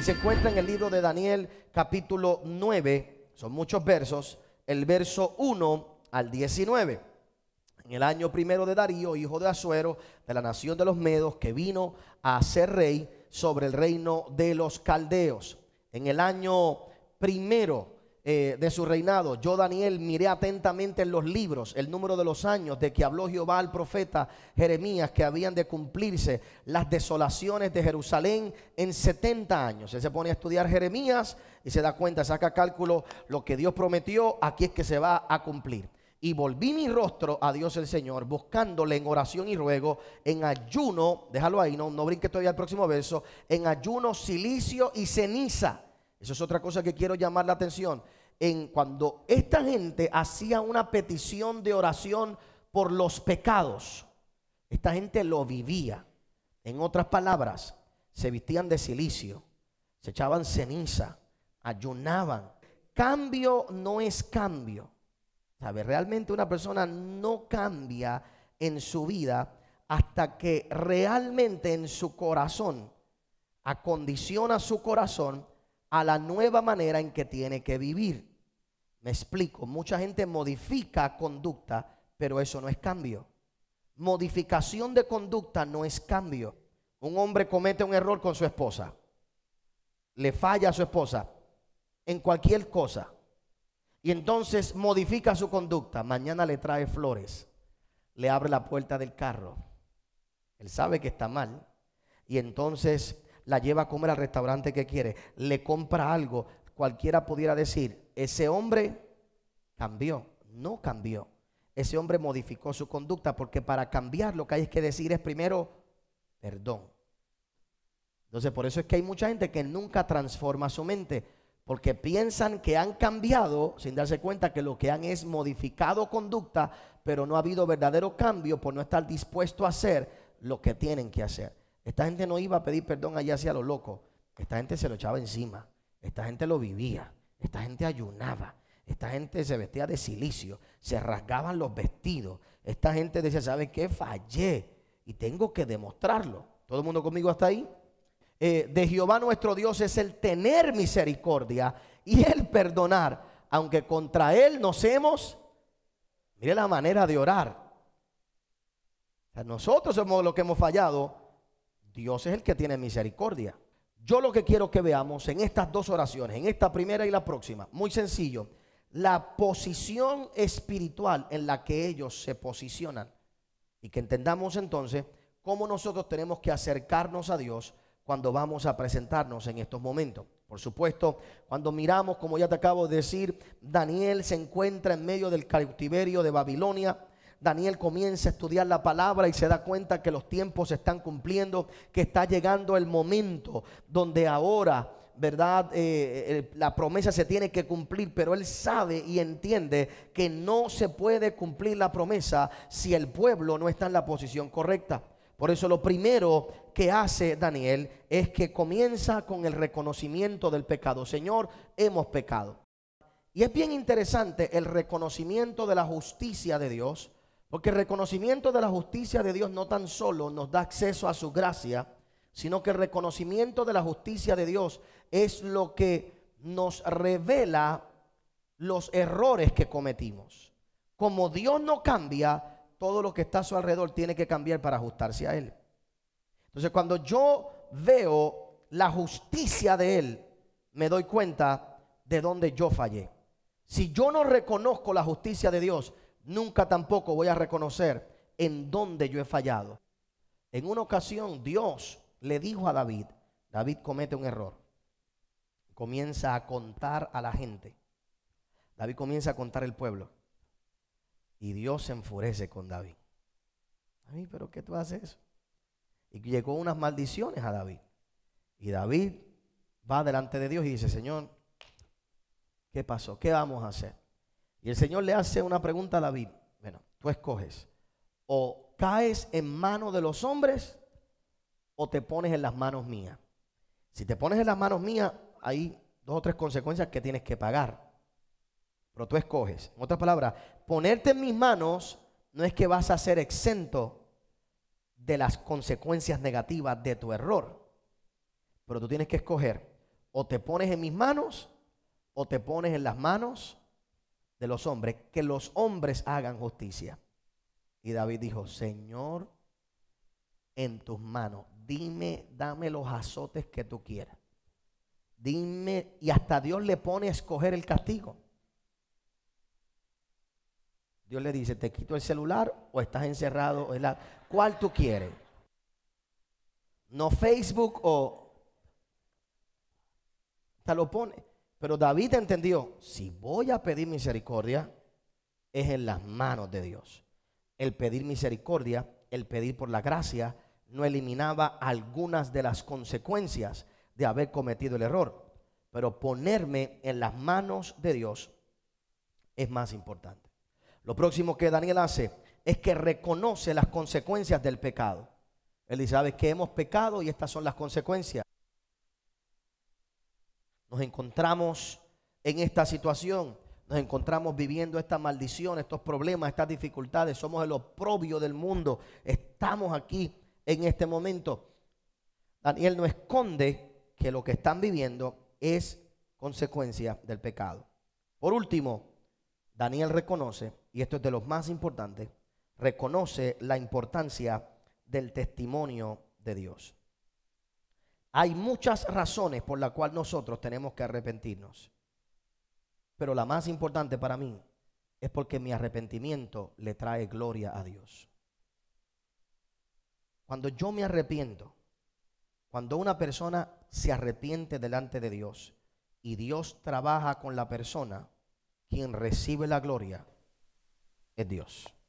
Y se encuentra en el libro de Daniel capítulo 9, son muchos versos, el verso 1 al 19. En el año primero de Darío, hijo de Azuero, de la nación de los Medos, que vino a ser rey sobre el reino de los Caldeos. En el año primero eh, de su reinado, yo Daniel miré atentamente en los libros el número de los años de que habló Jehová al profeta Jeremías que habían de cumplirse las desolaciones de Jerusalén en 70 años. Él se pone a estudiar Jeremías y se da cuenta, saca cálculo, lo que Dios prometió, aquí es que se va a cumplir. Y volví mi rostro a Dios el Señor, buscándole en oración y ruego, en ayuno, déjalo ahí, no, no brinque todavía el próximo verso, en ayuno, silicio y ceniza eso es otra cosa que quiero llamar la atención. En cuando esta gente hacía una petición de oración por los pecados, esta gente lo vivía. En otras palabras, se vestían de silicio, se echaban ceniza, ayunaban. Cambio no es cambio. ¿Sabe? Realmente una persona no cambia en su vida hasta que realmente en su corazón acondiciona su corazón a la nueva manera en que tiene que vivir. Me explico, mucha gente modifica conducta, pero eso no es cambio. Modificación de conducta no es cambio. Un hombre comete un error con su esposa, le falla a su esposa en cualquier cosa y entonces modifica su conducta. Mañana le trae flores, le abre la puerta del carro. Él sabe que está mal y entonces la lleva a comer al restaurante que quiere, le compra algo, cualquiera pudiera decir, ese hombre cambió, no cambió. Ese hombre modificó su conducta porque para cambiar lo que hay que decir es primero perdón. Entonces por eso es que hay mucha gente que nunca transforma su mente porque piensan que han cambiado sin darse cuenta que lo que han es modificado conducta, pero no ha habido verdadero cambio por no estar dispuesto a hacer lo que tienen que hacer. Esta gente no iba a pedir perdón allá hacia lo locos Esta gente se lo echaba encima. Esta gente lo vivía. Esta gente ayunaba. Esta gente se vestía de silicio. Se rasgaban los vestidos. Esta gente decía, ¿saben qué? Fallé. Y tengo que demostrarlo. ¿Todo el mundo conmigo hasta ahí? Eh, de Jehová nuestro Dios es el tener misericordia y el perdonar. Aunque contra Él nos hemos... Mire la manera de orar. nosotros somos los que hemos fallado Dios es el que tiene misericordia. Yo lo que quiero que veamos en estas dos oraciones, en esta primera y la próxima, muy sencillo, la posición espiritual en la que ellos se posicionan. Y que entendamos entonces cómo nosotros tenemos que acercarnos a Dios cuando vamos a presentarnos en estos momentos. Por supuesto, cuando miramos, como ya te acabo de decir, Daniel se encuentra en medio del cautiverio de Babilonia Daniel comienza a estudiar la palabra y se da cuenta que los tiempos se están cumpliendo, que está llegando el momento donde ahora ¿verdad? Eh, eh, eh, la promesa se tiene que cumplir, pero él sabe y entiende que no se puede cumplir la promesa si el pueblo no está en la posición correcta. Por eso lo primero que hace Daniel es que comienza con el reconocimiento del pecado. Señor, hemos pecado. Y es bien interesante el reconocimiento de la justicia de Dios porque el reconocimiento de la justicia de Dios no tan solo nos da acceso a su gracia, sino que el reconocimiento de la justicia de Dios es lo que nos revela los errores que cometimos. Como Dios no cambia, todo lo que está a su alrededor tiene que cambiar para ajustarse a Él. Entonces cuando yo veo la justicia de Él, me doy cuenta de dónde yo fallé. Si yo no reconozco la justicia de Dios, nunca tampoco voy a reconocer en dónde yo he fallado. En una ocasión Dios le dijo a David, David comete un error. Comienza a contar a la gente. David comienza a contar el pueblo. Y Dios se enfurece con David. A pero ¿qué tú haces Y llegó unas maldiciones a David. Y David va delante de Dios y dice, Señor, ¿qué pasó? ¿Qué vamos a hacer? Y el Señor le hace una pregunta a David. Bueno, tú escoges. O caes en manos de los hombres o te pones en las manos mías. Si te pones en las manos mías, hay dos o tres consecuencias que tienes que pagar. Pero tú escoges. En otras palabras, ponerte en mis manos no es que vas a ser exento de las consecuencias negativas de tu error. Pero tú tienes que escoger. O te pones en mis manos o te pones en las manos de los hombres, que los hombres hagan justicia. Y David dijo, Señor, en tus manos, dime, dame los azotes que tú quieras. Dime, y hasta Dios le pone a escoger el castigo. Dios le dice, te quito el celular o estás encerrado, la ¿cuál tú quieres? No Facebook o... Hasta lo pone. Pero David entendió, si voy a pedir misericordia, es en las manos de Dios. El pedir misericordia, el pedir por la gracia, no eliminaba algunas de las consecuencias de haber cometido el error. Pero ponerme en las manos de Dios es más importante. Lo próximo que Daniel hace es que reconoce las consecuencias del pecado. Él dice, sabes que hemos pecado y estas son las consecuencias nos encontramos en esta situación, nos encontramos viviendo esta maldición, estos problemas, estas dificultades, somos el oprobio del mundo, estamos aquí en este momento. Daniel no esconde que lo que están viviendo es consecuencia del pecado. Por último, Daniel reconoce, y esto es de los más importantes, reconoce la importancia del testimonio de Dios. Hay muchas razones por las cuales nosotros tenemos que arrepentirnos. Pero la más importante para mí es porque mi arrepentimiento le trae gloria a Dios. Cuando yo me arrepiento, cuando una persona se arrepiente delante de Dios y Dios trabaja con la persona, quien recibe la gloria es Dios.